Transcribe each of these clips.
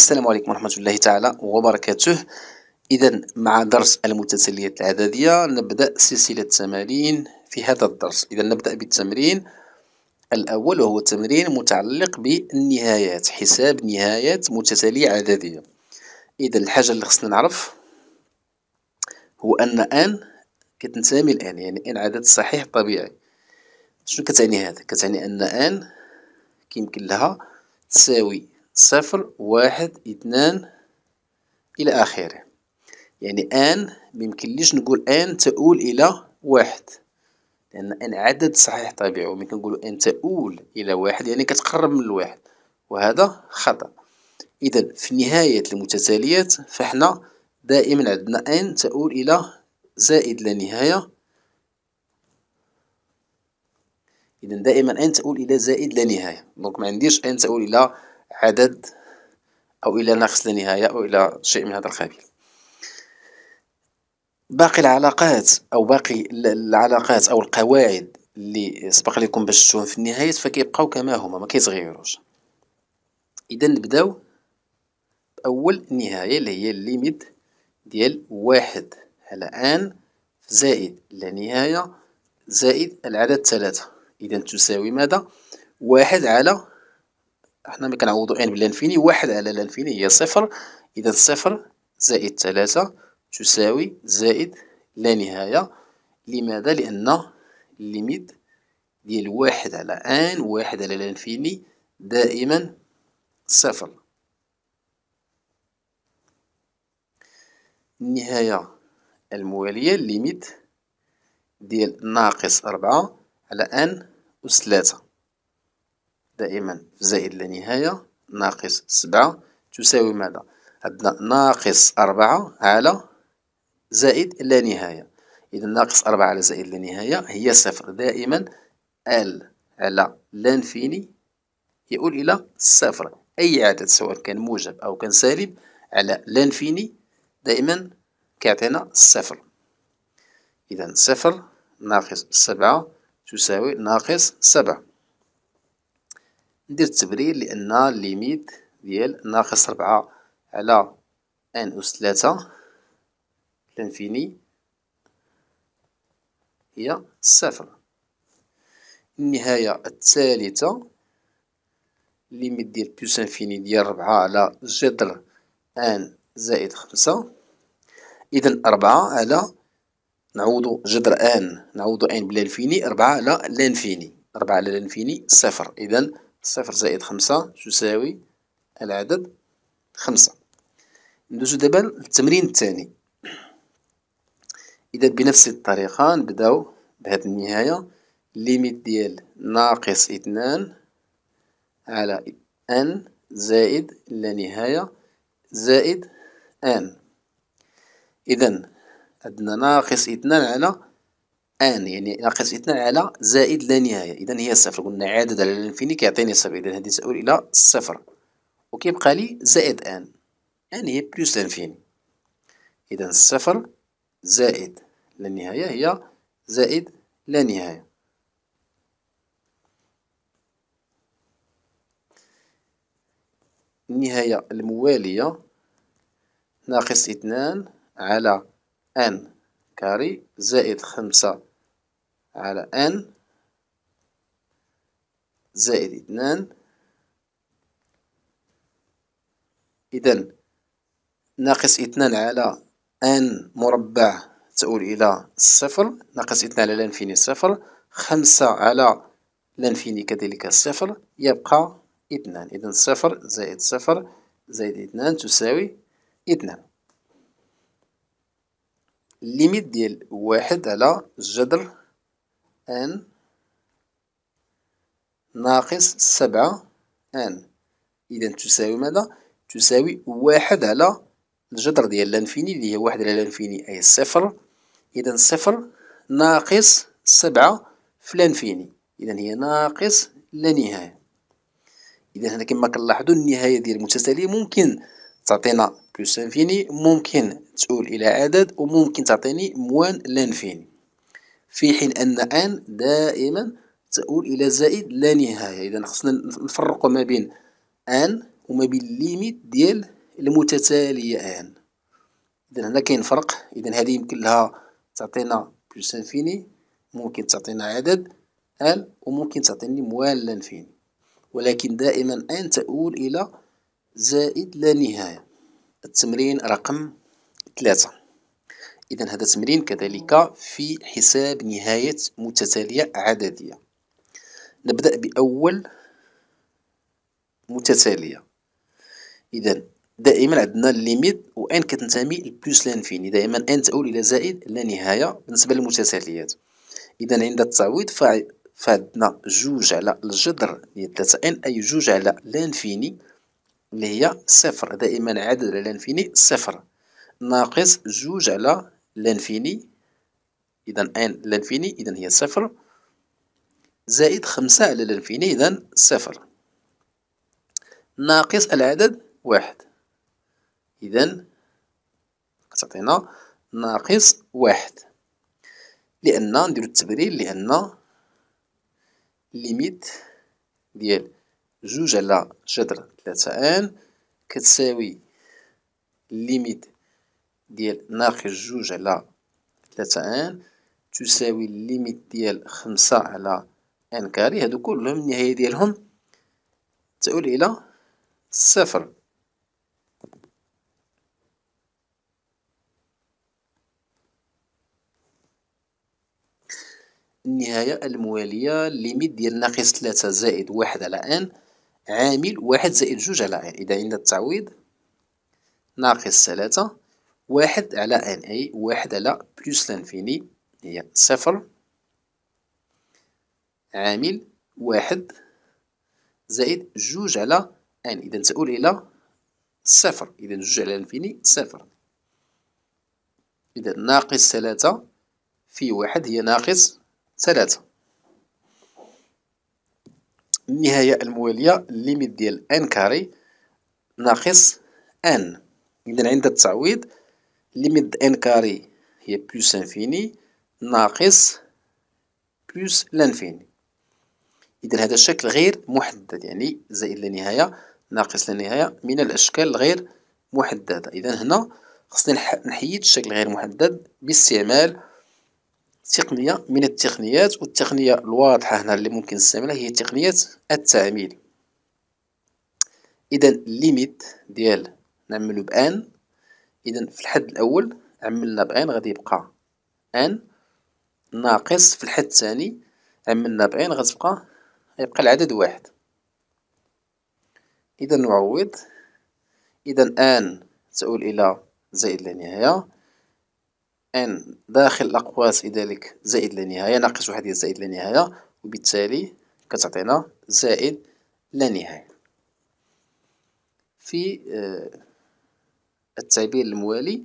السلام عليكم ورحمة الله تعالى وبركاته إذا مع درس المتتاليات العددية نبدأ سلسلة تمارين في هذا الدرس إذا نبدأ بالتمرين الأول وهو تمرين متعلق بالنهايات حساب نهايات متتالية عددية إذا الحاجة اللي خصنا نعرف هو أن أن كتنتمي الآن يعني أن عدد صحيح طبيعي شنو كتعني هذا؟ كتعني أن أن كيمكن لها تساوي صفر واحد اثنان الى اخره يعني ان ميمكنليش نقول ان تؤول الى واحد لان ان عدد صحيح طبيعي وممكن نقول ان تؤول الى واحد يعني كتقرب من الواحد وهذا خطا اذا في نهايه المتتاليات فاحنا دائما عندنا ان تؤول الى زائد لا نهايه اذا دائما ان تؤول الى زائد لا نهايه دونك ما عنديش ان تؤول الى عدد أو إلى ناقص لا نهاية أو إلى شيء من هذا القبيل باقي العلاقات أو باقي العلاقات أو القواعد اللي سبق لكم باش تشوفهم في النهاية فكيبقاو كما هما ما كيتغيروش إذا نبداو بأول نهاية اللي هي الليميت ديال واحد على ان زائد لا نهاية زائد العدد ثلاثة إذا تساوي ماذا؟ واحد على احنا كنعوضو ان يعني بالانفيني واحد على الانفيني هي صفر إذا صفر زائد ثلاثة تساوي زائد لا نهاية لماذا لأن الليميت ديال واحد على ان واحد على الانفيني دائما صفر النهاية الموالية الليميت ديال ناقص أربعة على ان أس ثلاثة دائما زائد لا نهاية ناقص سبعة تساوي ماذا عندنا ناقص أربعة على زائد لا نهاية إذا ناقص أربعة على زائد لا نهاية هي صفر دائما ال على لانفيني يؤول إلى صفر أي عدد سواء كان موجب أو كان سالب على لانفيني دائما كيعطينا صفر إذا صفر ناقص سبعة تساوي ناقص سبعة ندير التبرير لأن ليميت ديال ناقص ربعة على ان أس 3 لانفيني هي صفر النهاية الثالثة ليميت ديال بلس انفيني ديال ربعة على جذر ان زائد خمسة إذا 4 على نعوضو جذر ان نعوضو ان بلانفيني ربعة على لانفيني ربعة على لانفيني صفر إذا صفر زائد خمسة تساوي العدد خمسة ندوزو دابا للتمرين الثاني إذا بنفس الطريقة نبداو بهاد النهاية ليميت ديال ناقص اثنان على ان زائد لا نهاية زائد ان إذا عندنا ناقص اثنان على ان يعني ناقص اثنان على زائد لا نهايه اذا هي صفر قلنا عدد على الانفيني كيعطيني صفر اذا هذه تؤول الى صفر وكيبقى لي زائد ان ان هي بلوس الانفيني اذا صفر زائد لا نهايه هي زائد لا نهايه النهايه المواليه ناقص اثنان على ان كاري زائد خمسة على ان زائد اثنان إذا ناقص اثنان على ان مربع تؤول إلى صفر ناقص اثنان على لانفيني صفر خمسة على لانفيني كذلك صفر يبقى اثنان إذا صفر زائد صفر زائد اثنان تساوي اثنان ليميت ديال واحد على الجذر ان ناقص سبعة ان إذا تساوي ماذا؟ تساوي واحد على الجذر ديال لانفيني اللي هي واحد على لانفيني أي صفر إذا صفر ناقص سبعة في لانفيني إذا هي ناقص لا نهاية إذا هنا كما كنلاحظوا النهاية ديال المتتالية ممكن تعطينا بلوس انفيني ممكن تؤول إلى عدد وممكن تعطيني موان لانفيني في حين أن أن دائما تؤول إلى زائد لا نهاية إذا خصنا نفرق ما بين أن وما بين ليميت ديال المتتالية أن إذا هنا كاين فرق إذا هذه يمكن لها تعطينا بلوس انفيني ممكن تعطينا عدد ال وممكن تعطيني موال انفيني ولكن دائما ان تؤول الى زائد لا نهايه التمرين رقم ثلاثة إذا هذا تمرين كذلك في حساب نهاية متتالية عددية نبدأ بأول متتالية إذا دائما عندنا الليميت وان كتنتمي لبلوس لانفيني دائما ان تؤول الى زائد لا نهايه بالنسبه للمتتاليات اذا عند التعويض فعندنا جوج على الجذر ديال 3 ان اي جوج على لانفيني اللي هي صفر دائما عدد على لانفيني صفر ناقص جوج على لانفيني إذا إن لانفيني إذا هي صفر زائد خمسة على لانفيني إذا صفر ناقص العدد واحد إذا كتعطينا ناقص واحد لأن نديرو التبرير لأن ليميت ديال جوج على جذر ثلاثة ان كتساوي ليميت ديال ناقص جوج على ثلاثة ان تساوي الليميت ديال خمسة على ان كاري هادو كلهم النهاية ديالهم تؤول إلى صفر النهاية الموالية ليميت ديال ناقص ثلاثة زائد واحد على ان عامل واحد زائد جوج على ان إذا عندنا التعويض ناقص ثلاثة واحد على ان اي واحد على بلس لانفيني هي صفر عامل واحد زائد جوج على ان اذا تؤول الى صفر اذا جوج على الانفيني صفر اذا ناقص ثلاثة في واحد هي ناقص ثلاثة النهاية الموالية ليميت ديال ان كاري ناقص ان إذا عند التعويض ليميت ان كاري هي بلس انفيني ناقص بلس لانفيني إذا هذا الشكل غير محدد يعني زائد لا نهاية ناقص لا نهاية من الأشكال الغير محددة إذا هنا خصني نحيد الشكل غير محدد باستعمال تقنية من التقنيات والتقنية الواضحة هنا اللي ممكن نستعملها هي تقنية التعميل إذا ليميت ديال نعملو بأن إذا في الحد الأول عملنا بعين غادي يبقى ان ناقص في الحد الثاني عملنا بعين غتبقى يبقى العدد واحد إذا نعوض إذا ان تؤول إلى زائد لا نهاية ان داخل الأقواس لذلك زائد لا نهاية ناقص واحد هي زائد لا نهاية وبالتالي كتعطينا زائد لا نهاية في آه التعبير الموالي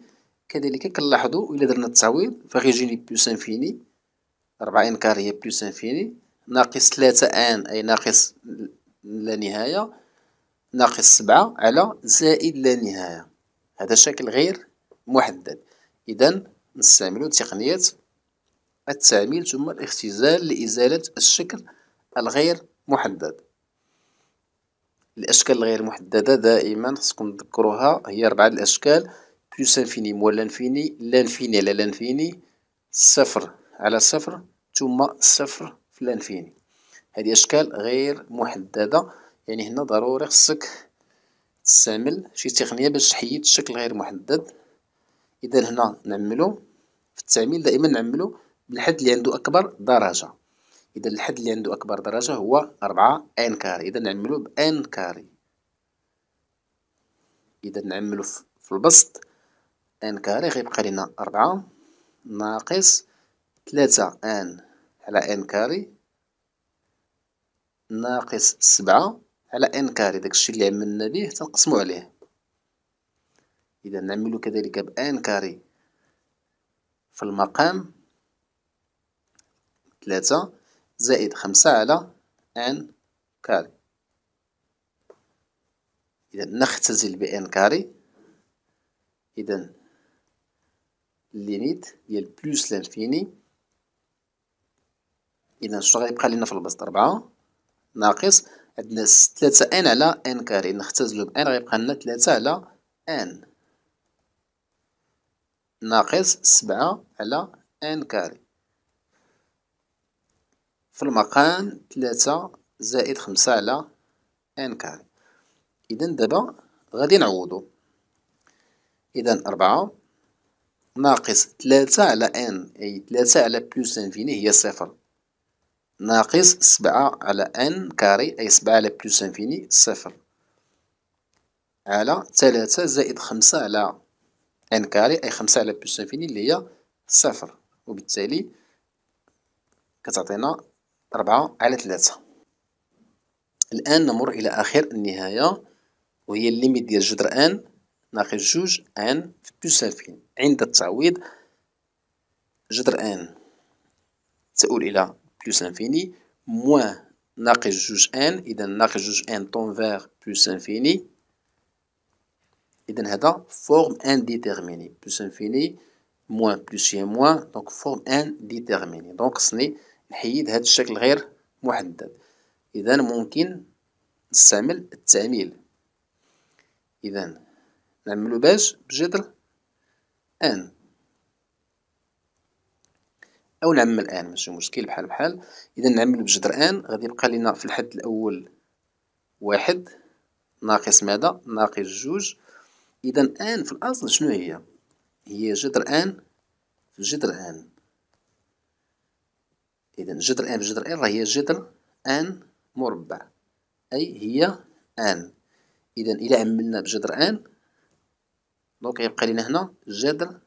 كذلك كنلاحظوا إلا درنا التعويض فغيجيني بلوس انفيني ربعة ان كار هي بلوس انفيني ناقص 3 ان أي ناقص لا نهاية ناقص سبعة على زائد لا نهاية هذا شكل غير محدد إذا نستعمل تقنية التعميل ثم الاختزال لإزالة الشكل الغير محدد الأشكال الغير محددة دائما خصكم تذكروها هي أربعة الأشكال بلس انفيني موال لانفيني لانفيني على لانفيني صفر على صفر ثم صفر في لانفيني هذه أشكال غير محددة يعني هنا ضروري خصك تستعمل شي تقنية باش تحيد الشكل غير محدد إذا هنا نعملو في التعميل دائما نعملو بالحد اللي عنده أكبر درجة إذا الحد اللي عنده أكبر درجة هو أربعة ان كاري إذا نعملو بان كاري إذا نعملو في البسط ان كاري غيبقى لنا أربعة ناقص ثلاثة ان على ان كاري ناقص سبعة على ان كاري داكشي اللي عملنا به تنقسمو عليه إذا نعملو كذلك بآن كاري في المقام ثلاثة زائد خمسة على ان كاري إذا نختزل بان كاري إذا الليميت ديال بلوس لانفيني إذا شنو غيبقى لينا في البسط ربعة ناقص عندنا ثلاثة ان على ان كاري نختزلو بان غيبقى لنا تلاتة على ان ناقص سبعة على ان كاري في المقام تلاتة زائد خمسة على ان كاري اذا دابا غادي نعوضو اذا أربعة ناقص تلاتة على ان اي تلاتة على بلوس انفيني هي صفر ناقص سبعة على ان كاري اي سبعة على بلوس انفيني صفر على تلاتة زائد خمسة على ان كاري اي خمسة على بلوس انفيني اللي هي صفر وبالتالي كتعطينا أربعة على ثلاثة الآن نمر إلى آخر النهاية وهي الليميت ديال جذر أن ناقص جوج أن في تساوي عند التعويض جذر أن تؤول إلى بلوس انفيني موان ناقص جوج ان اذا ناقص جوج ان طون فيغ بلوس انفيني اذا هذا فورم ان ديتيرميني بلوس انفيني موان بلوس شي موان دونك فورم ان ديتيرميني دونك خصني نحيد هذا الشكل غير محدد إذا ممكن نستعمل التعميل إذا نعملو باش بجذر أن أو نعمل أن ماشي مشكل بحال بحال إذا نعمل بجذر أن غادي يبقى لينا في الحد الأول واحد ناقص ماذا ناقص جوج إذا أن في الأصل شنو هي هي جذر أن في جذر أن إذا جذر إن بجذر إن هي جذر آن مربع أي هي آن إذا إلى عملنا بجذر آن دونك يبقى لنا هنا جذر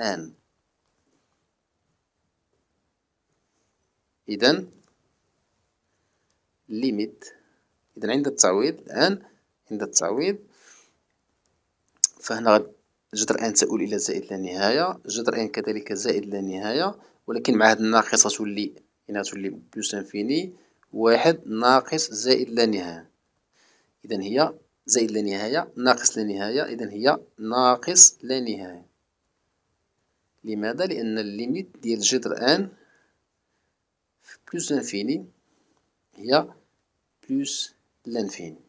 آن إذا ليميت إذا عند التعويض الآن عند التعويض فهنا جذر ان تؤول إلى زائد لا نهاية جذر ان كذلك زائد لا نهاية ولكن مع هاد الناقصة تولي هنا تولي بلوس انفيني واحد ناقص زائد لا نهاية إذا هي زائد لا نهاية ناقص لا نهاية إذا هي ناقص لا نهاية لماذا؟ لأن الليميت ديال جذر ان في بلوس انفيني هي بلوس لانفيني